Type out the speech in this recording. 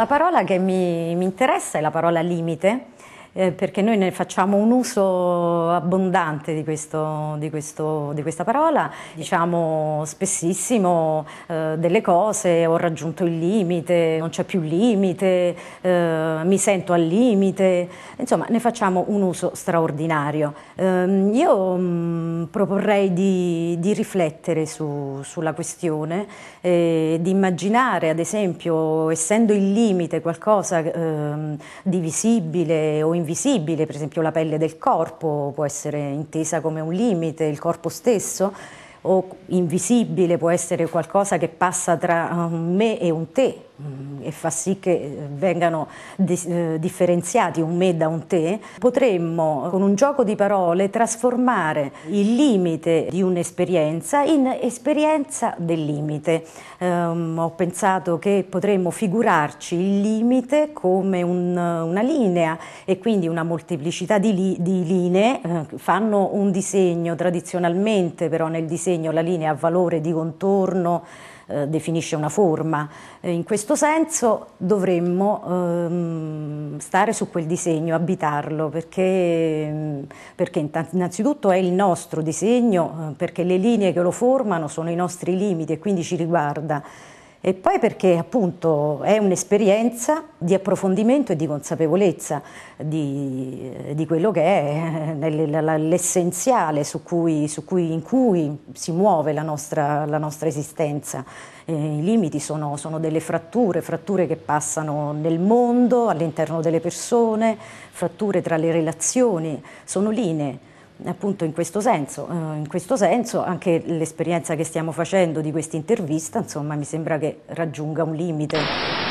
La parola che mi, mi interessa è la parola limite eh, perché noi ne facciamo un uso abbondante di, questo, di, questo, di questa parola, diciamo spessissimo eh, delle cose, ho raggiunto il limite, non c'è più limite, eh, mi sento al limite, insomma ne facciamo un uso straordinario. Ehm, io mh, mm, proporrei di, di riflettere su, sulla questione, eh, di immaginare ad esempio, essendo il limite qualcosa ehm, di visibile o impossibile, invisibile, per esempio la pelle del corpo può essere intesa come un limite, il corpo stesso, o invisibile può essere qualcosa che passa tra eh, un me e un te, mm e fa sì che eh, vengano di, eh, differenziati un me da un te, potremmo con un gioco di parole trasformare il limite di un'esperienza in esperienza del limite. Um, ho pensato che potremmo figurarci il limite come un, una linea e quindi una molteplicità di, li, di linee eh, fanno un disegno tradizionalmente, però nel disegno la linea ha valore di contorno eh, definisce una forma. Eh, in questo senso dovremmo ehm, stare su quel disegno, abitarlo, perché, mm, perché innanzitutto è il nostro disegno, eh, perché le linee che lo formano sono i nostri limiti e quindi ci riguarda e poi perché appunto è un'esperienza di approfondimento e di consapevolezza di, di quello che è eh, l'essenziale su cui, su cui, in cui si muove la nostra, la nostra esistenza. E eh, I limiti sono, sono, delle fratture, fratture che passano nel mondo, all'interno delle persone, fratture tra le relazioni, sono linee appunto in questo senso. Eh, in questo senso anche l'esperienza che stiamo facendo di questa intervista, insomma, mi sembra che raggiunga un limite.